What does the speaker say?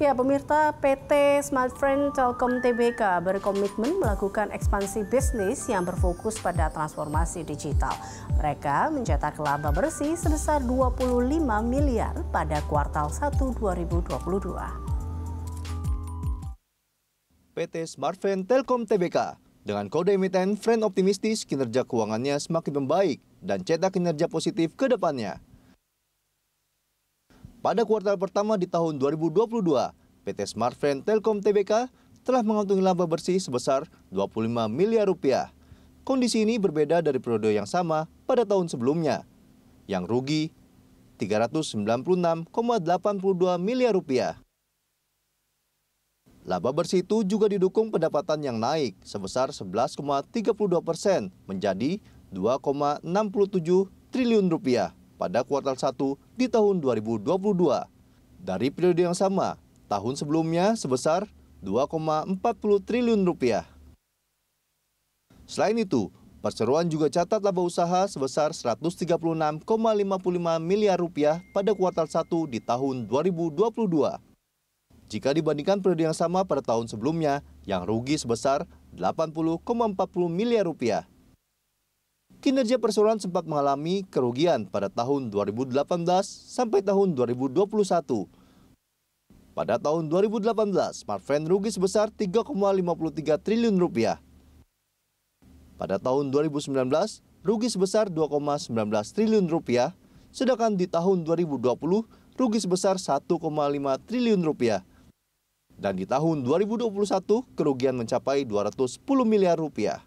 Ya, pemirsa PT Smartfriend Telkom TBK berkomitmen melakukan ekspansi bisnis yang berfokus pada transformasi digital. Mereka mencetak laba bersih sebesar 25 miliar pada kuartal 1 2022. PT Smartfriend Telkom TBK dengan kode emiten Friend Optimistis kinerja keuangannya semakin membaik dan cetak kinerja positif ke depannya. Pada kuartal pertama di tahun 2022, PT Smartfren Telkom Tbk telah mengantungi laba bersih sebesar 25 miliar rupiah. Kondisi ini berbeda dari periode yang sama pada tahun sebelumnya, yang rugi 396,82 miliar rupiah. Laba bersih itu juga didukung pendapatan yang naik sebesar 11,32 persen menjadi 2,67 triliun rupiah pada kuartal 1 di tahun 2022. Dari periode yang sama, tahun sebelumnya sebesar 2,40 triliun rupiah. Selain itu, perseroan juga catat laba usaha sebesar 136,55 miliar rupiah pada kuartal 1 di tahun 2022. Jika dibandingkan periode yang sama pada tahun sebelumnya, yang rugi sebesar 80,40 miliar rupiah kinerja perseroan sempat mengalami kerugian pada tahun 2018 sampai tahun 2021. Pada tahun 2018, Smartfren rugi sebesar 3,53 triliun rupiah. Pada tahun 2019, rugi sebesar 2,19 triliun rupiah, sedangkan di tahun 2020 rugi sebesar 1,5 triliun rupiah. Dan di tahun 2021 kerugian mencapai 210 miliar rupiah.